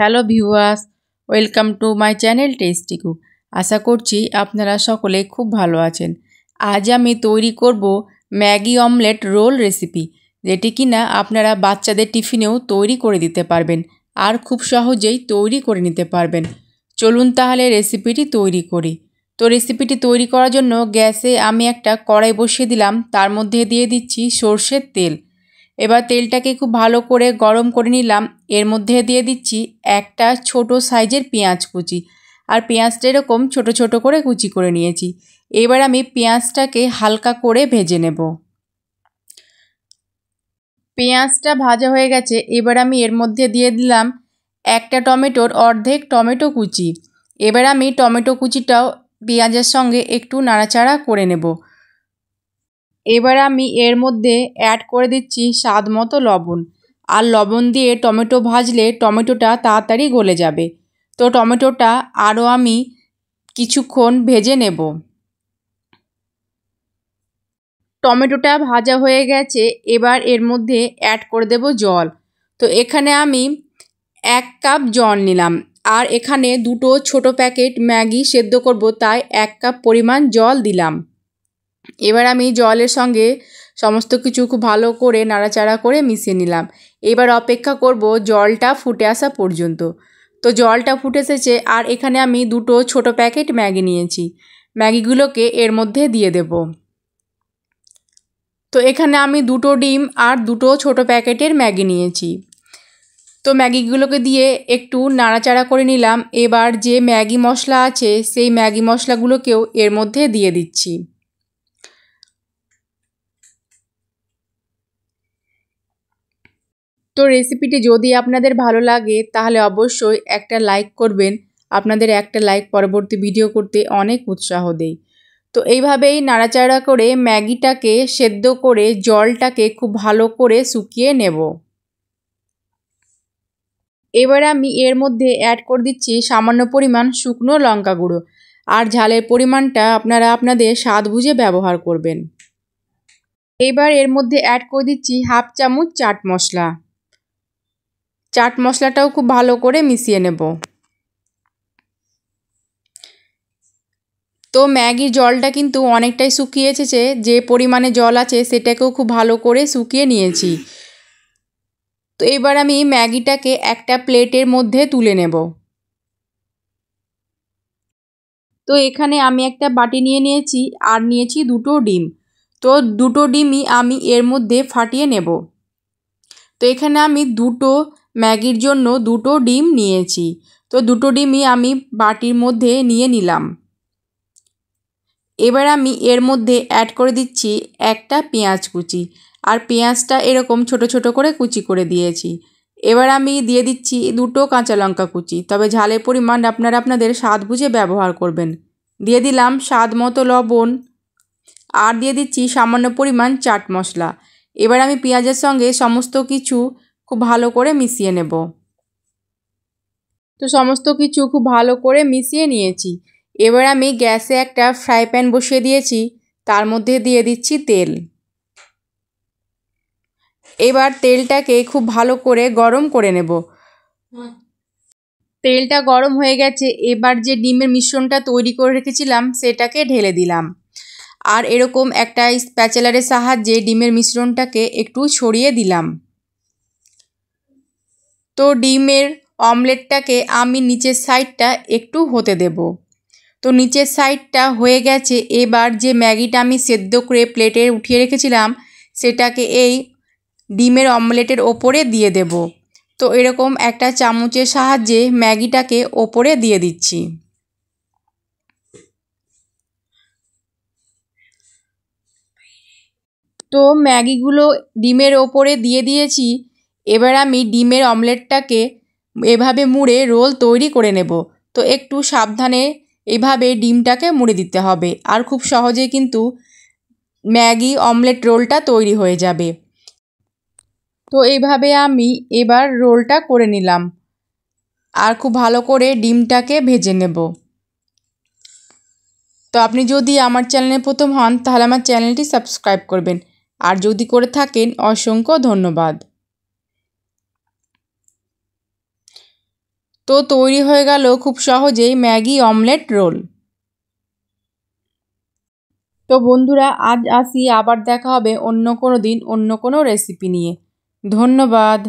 hello viewers welcome to my channel tasty cook আশা করছি আপনারা সকলে খুব ভালো আছেন আজ আমি তৈরি করব ম্যাগি অমলেট রোল রেসিপি যেটি কিনা আপনারা বাচ্চাদের টিফিনেও তৈরি করে দিতে পারবেন আর খুব সহজেই তৈরি করে নিতে পারবেন চলুন তাহলে রেসিপিটি তৈরি করি তো রেসিপিটি তৈরি করার জন্য গ্যাসে আমি একটা কড়াই বসিয়ে দিলাম তার মধ্যে দিয়ে দিচ্ছি সর্ষের তেল এবার তেলটাকে খুব ভালো করে গরম করে নিলাম এর মধ্যে দিয়ে দিচ্ছি একটা ছোট সাইজের পেঁয়াজ কুচি আর পেঁয়াজটা এরকম ছোট ছোট করে কুচি করে নিয়েছি এবার আমি পেঁয়াজটাকে হালকা করে ভেজে নেব পেঁয়াজটা ভাজা হয়ে গেছে এবার আমি এর মধ্যে দিয়ে দিলাম একটা টমেটোর অর্ধেক টমেটো কুচি এবার আমি টমেটো কুচিটাও পেঁয়াজের সঙ্গে একটু নাড়াচাড়া করে নেব এবার আমি এর মধ্যে অ্যাড করে দিচ্ছি স্বাদ মতো লবণ আর লবণ দিয়ে টমেটো ভাজলে টমেটোটা তাড়াতাড়ি গলে যাবে তো টমেটোটা আরও আমি কিছুক্ষণ ভেজে নেব টমেটোটা ভাজা হয়ে গেছে এবার এর মধ্যে অ্যাড করে দেব জল তো এখানে আমি এক কাপ জল নিলাম আর এখানে দুটো ছোট প্যাকেট ম্যাগি সেদ্ধ করব তাই এক কাপ পরিমাণ জল দিলাম এবার আমি জলের সঙ্গে সমস্ত কিছু খুব ভালো করে নাড়াচাড়া করে মিশিয়ে নিলাম এবার অপেক্ষা করব জলটা ফুটে আসা পর্যন্ত তো জলটা ফুটে এসেছে আর এখানে আমি দুটো ছোট প্যাকেট ম্যাগি নিয়েছি ম্যাগিগুলোকে এর মধ্যে দিয়ে দেব তো এখানে আমি দুটো ডিম আর দুটো ছোট প্যাকেটের ম্যাগি নিয়েছি তো ম্যাগিগুলোকে দিয়ে একটু নাড়াচাড়া করে নিলাম এবার যে ম্যাগি মশলা আছে সেই ম্যাগি মশলাগুলোকেও এর মধ্যে দিয়ে দিচ্ছি তো রেসিপিটি যদি আপনাদের ভালো লাগে তাহলে অবশ্যই একটা লাইক করবেন আপনাদের একটা লাইক পরবর্তী ভিডিও করতে অনেক উৎসাহ দেয় তো এইভাবেই নাড়াচাড়া করে ম্যাগিটাকে সেদ্ধ করে জলটাকে খুব ভালো করে শুকিয়ে নেব এবার আমি এর মধ্যে অ্যাড করে দিচ্ছি সামান্য পরিমাণ শুকনো লঙ্কা গুঁড়ো আর ঝালের পরিমাণটা আপনারা আপনাদের স্বাদ বুঝে ব্যবহার করবেন এবার এর মধ্যে অ্যাড করে দিচ্ছি হাফ চামচ চাট মশলা চাট মশলাটাও খুব ভালো করে মিশিয়ে নেব তো ম্যাগির জলটা কিন্তু অনেকটাই শুকিয়ে এসেছে যে পরিমাণে জল আছে সেটাকেও খুব ভালো করে শুকিয়ে নিয়েছি তো এবার আমি ম্যাগিটাকে একটা প্লেটের মধ্যে তুলে নেব তো এখানে আমি একটা বাটি নিয়ে নিয়েছি আর নিয়েছি দুটো ডিম তো দুটো ডিমই আমি এর মধ্যে ফাটিয়ে নেব তো এখানে আমি দুটো ম্যাগির জন্য দুটো ডিম নিয়েছি তো দুটো ডিমই আমি বাটির মধ্যে নিয়ে নিলাম এবার আমি এর মধ্যে অ্যাড করে দিচ্ছি একটা পেঁয়াজ কুচি আর পেঁয়াজটা এরকম ছোট ছোট করে কুচি করে দিয়েছি এবার আমি দিয়ে দিচ্ছি দুটো কাঁচা লঙ্কা কুচি তবে ঝালের পরিমাণ আপনারা আপনাদের স্বাদ বুঝে ব্যবহার করবেন দিয়ে দিলাম স্বাদ মতো লবণ আর দিয়ে দিচ্ছি সামান্য পরিমাণ চাট মশলা এবার আমি পেঁয়াজের সঙ্গে সমস্ত কিছু খুব ভালো করে মিশিয়ে নেব তো সমস্ত কিছু খুব ভালো করে মিশিয়ে নিয়েছি এবার আমি গ্যাসে একটা ফ্রাই প্যান বসিয়ে দিয়েছি তার মধ্যে দিয়ে দিচ্ছি তেল এবার তেলটাকে খুব ভালো করে গরম করে নেব তেলটা গরম হয়ে গেছে এবার যে ডিমের মিশ্রণটা তৈরি করে রেখেছিলাম সেটাকে ঢেলে দিলাম আর এরকম একটা স্প্যাচেলারের সাহায্যে ডিমের মিশ্রণটাকে একটু ছড়িয়ে দিলাম তো ডিমের অমলেটটাকে আমি নিচের সাইডটা একটু হতে দেব তো নিচের সাইডটা হয়ে গেছে এবার যে ম্যাগিটা আমি সেদ্ধ করে প্লেটে উঠিয়ে রেখেছিলাম সেটাকে এই ডিমের অমলেটের ওপরে দিয়ে দেব তো এরকম একটা চামচের সাহায্যে ম্যাগিটাকে ওপরে দিয়ে দিচ্ছি তো ম্যাগিগুলো ডিমের ওপরে দিয়ে দিয়েছি এবার আমি ডিমের অমলেটটাকে এভাবে মুড়ে রোল তৈরি করে নেব তো একটু সাবধানে এভাবে ডিমটাকে মুড়ে দিতে হবে আর খুব সহজে কিন্তু ম্যাগি অমলেট রোলটা তৈরি হয়ে যাবে তো এইভাবে আমি এবার রোলটা করে নিলাম আর খুব ভালো করে ডিমটাকে ভেজে নেব তো আপনি যদি আমার চ্যানেলে প্রথম হন তাহলে আমার চ্যানেলটি সাবস্ক্রাইব করবেন আর যদি করে থাকেন অসংখ্য ধন্যবাদ তো তৈরি হয়ে গেল খুব সহজেই ম্যাগি অমলেট রোল তো বন্ধুরা আজ আসি আবার দেখা হবে অন্য কোনো দিন অন্য কোনো রেসিপি নিয়ে ধন্যবাদ